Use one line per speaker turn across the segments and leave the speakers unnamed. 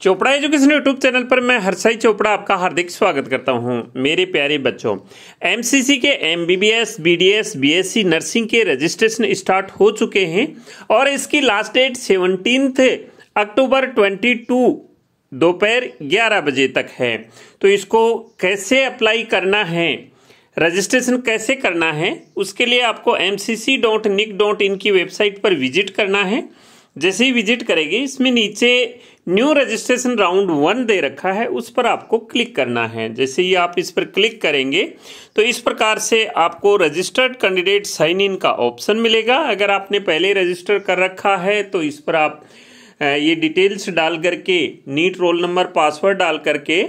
Chopra education YouTube channel पर मैं हर्षाई चोपड़ा आपका हार्दिक स्वागत करता हूं मेरे प्यारे बच्चों एमसीसी के एमबीबीएस बीडीएस बीएससी नर्सिंग के रजिस्ट्रेशन स्टार्ट हो चुके हैं और इसकी लास्ट डेट सेवनटीन अक्टूबर 22 दोपहर 11 बजे तक है तो इसको कैसे अप्लाई करना है रजिस्ट्रेशन कैसे करना है उसके लिए आपको एम की वेबसाइट पर विजिट करना है जैसे ही विजिट करेगी इसमें नीचे न्यू रजिस्ट्रेशन राउंड वन दे रखा है उस पर आपको क्लिक करना है जैसे ही आप इस पर क्लिक करेंगे तो इस प्रकार से आपको रजिस्टर्ड कैंडिडेट साइन इन का ऑप्शन मिलेगा अगर आपने पहले रजिस्टर कर रखा है तो इस पर आप ये डिटेल्स डाल करके नीट रोल नंबर पासवर्ड डाल करके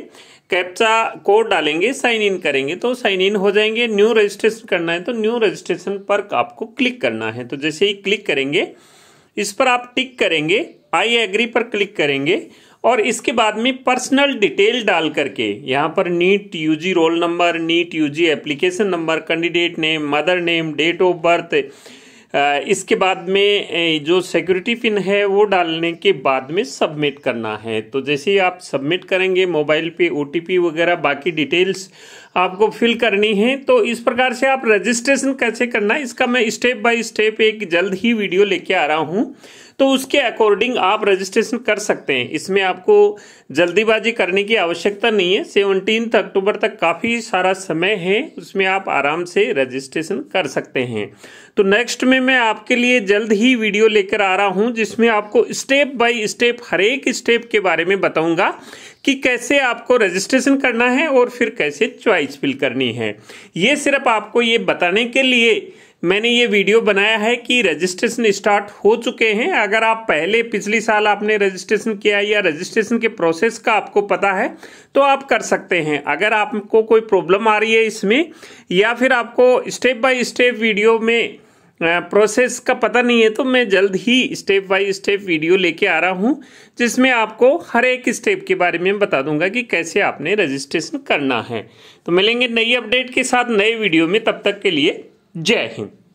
कैप्चा कोड डालेंगे साइन इन करेंगे तो साइन इन हो जाएंगे न्यू रजिस्ट्रेशन करना है तो न्यू रजिस्ट्रेशन पर आपको क्लिक करना है तो जैसे ही क्लिक करेंगे इस पर आप टिक करेंगे आई एग्री पर क्लिक करेंगे और इसके बाद में पर्सनल डिटेल डाल करके यहाँ पर NEET UG roll number NEET UG application number candidate name mother name date of birth इसके बाद में जो सिक्योरिटी पिन है वो डालने के बाद में सबमिट करना है तो जैसे ही आप सबमिट करेंगे मोबाइल पे ओ वगैरह बाकी डिटेल्स आपको फिल करनी है तो इस प्रकार से आप रजिस्ट्रेशन कैसे करना है इसका मैं स्टेप बाय स्टेप एक जल्द ही वीडियो लेके आ रहा हूँ तो उसके अकॉर्डिंग आप रजिस्ट्रेशन कर सकते हैं इसमें आपको जल्दीबाजी करने की आवश्यकता नहीं है सेवनटीन अक्टूबर तक काफ़ी सारा समय है उसमें आप आराम से रजिस्ट्रेशन कर सकते हैं तो नेक्स्ट में मैं आपके लिए जल्द ही वीडियो लेकर आ रहा हूँ जिसमें आपको स्टेप बाय स्टेप हर एक स्टेप के बारे में बताऊँगा कि कैसे आपको रजिस्ट्रेशन करना है और फिर कैसे च्वाइस फिल करनी है ये सिर्फ आपको ये बताने के लिए मैंने ये वीडियो बनाया है कि रजिस्ट्रेशन स्टार्ट हो चुके हैं अगर आप पहले पिछली साल आपने रजिस्ट्रेशन किया या रजिस्ट्रेशन के प्रोसेस का आपको पता है तो आप कर सकते हैं अगर आपको कोई प्रॉब्लम आ रही है इसमें या फिर आपको स्टेप बाय स्टेप वीडियो में प्रोसेस का पता नहीं है तो मैं जल्द ही स्टेप बाय स्टेप वीडियो लेके आ रहा हूँ जिसमें आपको हर एक स्टेप के बारे में बता दूंगा कि कैसे आपने रजिस्ट्रेशन करना है तो मिलेंगे नई अपडेट के साथ नए वीडियो में तब तक के लिए जय हिंद